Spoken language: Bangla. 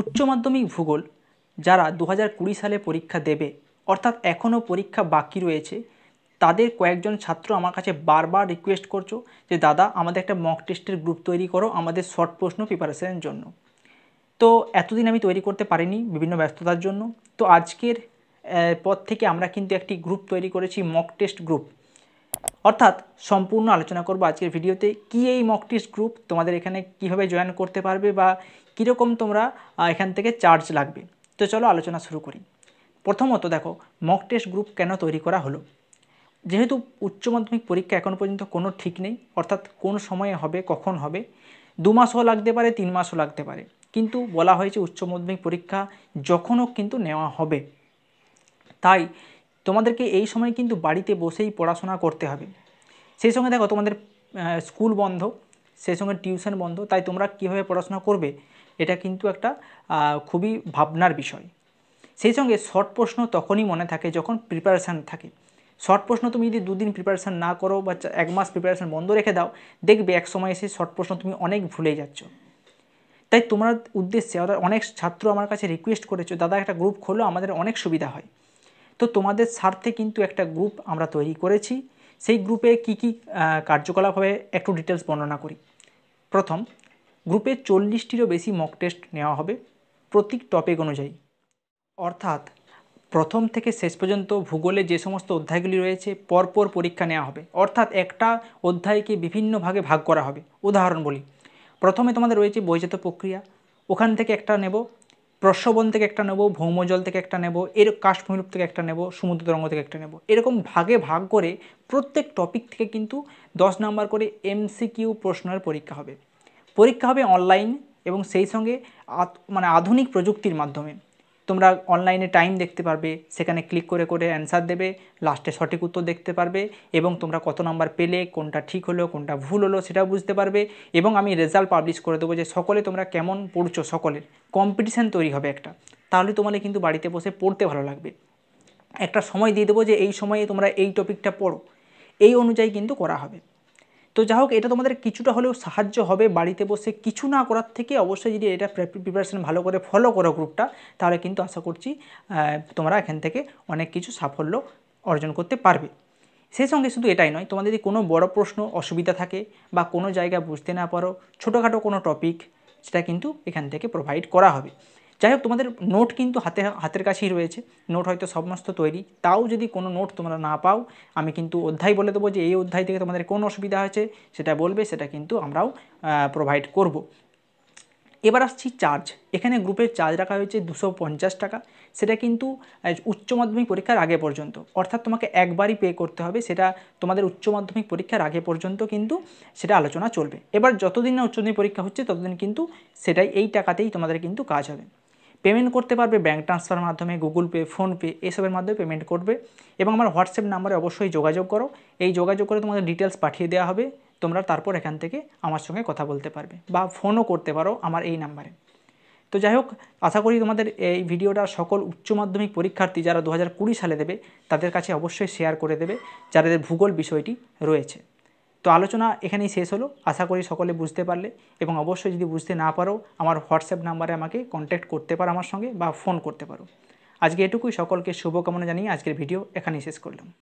উচ্চ মাধ্যমিক ভূগোল যারা দু সালে পরীক্ষা দেবে অর্থাৎ এখনও পরীক্ষা বাকি রয়েছে তাদের কয়েকজন ছাত্র আমার কাছে বারবার রিকোয়েস্ট করছো যে দাদা আমাদের একটা মক টেস্টের গ্রুপ তৈরি করো আমাদের শর্ট প্রশ্ন প্রিপারেশনের জন্য তো এতদিন আমি তৈরি করতে পারিনি বিভিন্ন ব্যস্ততার জন্য তো আজকের পর থেকে আমরা কিন্তু একটি গ্রুপ তৈরি করেছি মক টেস্ট গ্রুপ অর্থাৎ সম্পূর্ণ আলোচনা করব আজকের ভিডিওতে কি এই মক গ্রুপ তোমাদের এখানে কিভাবে জয়েন করতে পারবে বা কীরকম তোমরা এখান থেকে চার্জ লাগবে তো চলো আলোচনা শুরু করি প্রথমত দেখো মক টেস্ট গ্রুপ কেন তৈরি করা হলো যেহেতু উচ্চ মাধ্যমিক পরীক্ষা এখন পর্যন্ত কোনো ঠিক নেই অর্থাৎ কোন সময়ে হবে কখন হবে দু মাসও লাগতে পারে তিন মাসও লাগতে পারে কিন্তু বলা হয়েছে উচ্চ মাধ্যমিক পরীক্ষা যখন হোক কিন্তু নেওয়া হবে তাই তোমাদেরকে এই সময় কিন্তু বাড়িতে বসেই পড়াশোনা করতে হবে সেই সঙ্গে দেখো তোমাদের স্কুল বন্ধ সেই সঙ্গে টিউশন বন্ধ তাই তোমরা কীভাবে পড়াশোনা করবে এটা কিন্তু একটা খুবই ভাবনার বিষয় সেই সঙ্গে শর্ট প্রশ্ন তখনই মনে থাকে যখন প্রিপারেশান থাকে শর্ট প্রশ্ন তুমি যদি দুদিন প্রিপারেশান না করো বা এক মাস প্রিপারেশান বন্ধ রেখে দাও দেখবে এক সময় এসে শর্ট প্রশ্ন তুমি অনেক ভুলে যাচ্ছ তাই তোমার উদ্দেশ্যে অনেক ছাত্র আমার কাছে রিকোয়েস্ট করেছো দাদা একটা গ্রুপ খোলো আমাদের অনেক সুবিধা হয় তো তোমাদের স্বার্থে কিন্তু একটা গ্রুপ আমরা তৈরি করেছি সেই গ্রুপে কি কি কার্যকলাপ হবে একটু ডিটেলস বর্ণনা করি প্রথম গ্রুপে চল্লিশটিরও বেশি মক টেস্ট নেওয়া হবে প্রতীক টপিক অনুযায়ী অর্থাৎ প্রথম থেকে শেষ পর্যন্ত ভূগোলে যে সমস্ত অধ্যায়গুলি রয়েছে পরপর পরীক্ষা নেওয়া হবে অর্থাৎ একটা অধ্যায়কে বিভিন্ন ভাগে ভাগ করা হবে উদাহরণ বলি প্রথমে তোমাদের রয়েছে বহিজাত প্রক্রিয়া ওখান থেকে একটা নেব প্রসবন থেকে একটা নেব ভৌমজল থেকে একটা নেব এর কাশ্মীরূপ থেকে একটা নেব সমুদ্র তরঙ্গ থেকে একটা নেব এরকম ভাগে ভাগ করে প্রত্যেক টপিক থেকে কিন্তু দশ নাম্বার করে এমসিকিউ প্রশ্নের পরীক্ষা হবে পরীক্ষা হবে অনলাইন এবং সেই সঙ্গে মানে আধুনিক প্রযুক্তির মাধ্যমে তোমরা অনলাইনে টাইম দেখতে পারবে সেখানে ক্লিক করে করে অ্যান্সার দেবে লাস্টে সঠিক উত্তর দেখতে পারবে এবং তোমরা কত নাম্বার পেলে কোনটা ঠিক হলো কোনটা ভুল হলো সেটাও বুঝতে পারবে এবং আমি রেজাল্ট পাবলিশ করে দেবো যে সকলে তোমরা কেমন পড়ছো সকলের কম্পিটিশান তৈরি হবে একটা তাহলে তোমাদের কিন্তু বাড়িতে বসে পড়তে ভালো লাগবে একটা সময় দিয়ে দেবো যে এই সময়ে তোমরা এই টপিকটা পড়ো এই অনুযায়ী কিন্তু করা হবে তো যা হোক এটা তোমাদের কিছুটা হলেও সাহায্য হবে বাড়িতে বসে কিছু না করার থেকে অবশ্যই যদি এটা প্রিপারেশান ভালো করে ফলো করো গ্রুপটা তাহলে কিন্তু আশা করছি তোমরা এখান থেকে অনেক কিছু সাফল্য অর্জন করতে পারবে সেই সঙ্গে শুধু এটাই নয় তোমাদের যদি কোনো বড় প্রশ্ন অসুবিধা থাকে বা কোনো জায়গা বুঝতে না পারো ছোটোখাটো কোনো টপিক সেটা কিন্তু এখান থেকে প্রোভাইড করা হবে যাই হোক তোমাদের নোট কিন্তু হাতে হাতের কাছেই রয়েছে নোট হয়তো সমস্ত তৈরি তাও যদি কোনো নোট তোমরা না পাও আমি কিন্তু অধ্যায় বলে দেবো যে এই অধ্যায় থেকে তোমাদের কোন অসুবিধা হয়েছে সেটা বলবে সেটা কিন্তু আমরাও প্রোভাইড করব এবার আসছি চার্জ এখানে গ্রুপের চার্জ রাখা হয়েছে দুশো পঞ্চাশ টাকা সেটা কিন্তু উচ্চ মাধ্যমিক পরীক্ষার আগে পর্যন্ত অর্থাৎ তোমাকে একবারই পে করতে হবে সেটা তোমাদের উচ্চ মাধ্যমিক পরীক্ষার আগে পর্যন্ত কিন্তু সেটা আলোচনা চলবে এবার যতদিন না উচ্চ মাধ্যমিক পরীক্ষা হচ্ছে ততদিন কিন্তু সেটাই এই টাকাতেই তোমাদের কিন্তু কাজ হবে পেমেন্ট করতে পারবে ব্যাঙ্ক ট্রান্সফারের মাধ্যমে গুগল পে ফোনপে এসবের মাধ্যমে পেমেন্ট করবে এবং আমার হোয়াটসঅ্যাপ নাম্বারে অবশ্যই যোগাযোগ করো এই যোগাযোগ করে তোমাদের ডিটেলস পাঠিয়ে দেওয়া হবে তোমরা তারপর এখান থেকে আমার সঙ্গে কথা বলতে পারবে বা ফোনও করতে পারো আমার এই নাম্বারে তো যাই হোক আশা করি তোমাদের এই ভিডিওটা সকল উচ্চ মাধ্যমিক পরীক্ষার্থী যারা দু সালে দেবে তাদের কাছে অবশ্যই শেয়ার করে দেবে যাদের ভূগোল বিষয়টি রয়েছে তো আলোচনা এখানেই শেষ হলো আশা করি সকলে বুঝতে পারলে এবং অবশ্যই যদি বুঝতে না পারো আমার হোয়াটসঅ্যাপ নাম্বারে আমাকে কন্ট্যাক্ট করতে পারো আমার সঙ্গে বা ফোন করতে পারো আজকে এটুকুই সকলকে শুভকামনা জানিয়ে আজকের ভিডিও এখানেই শেষ করলাম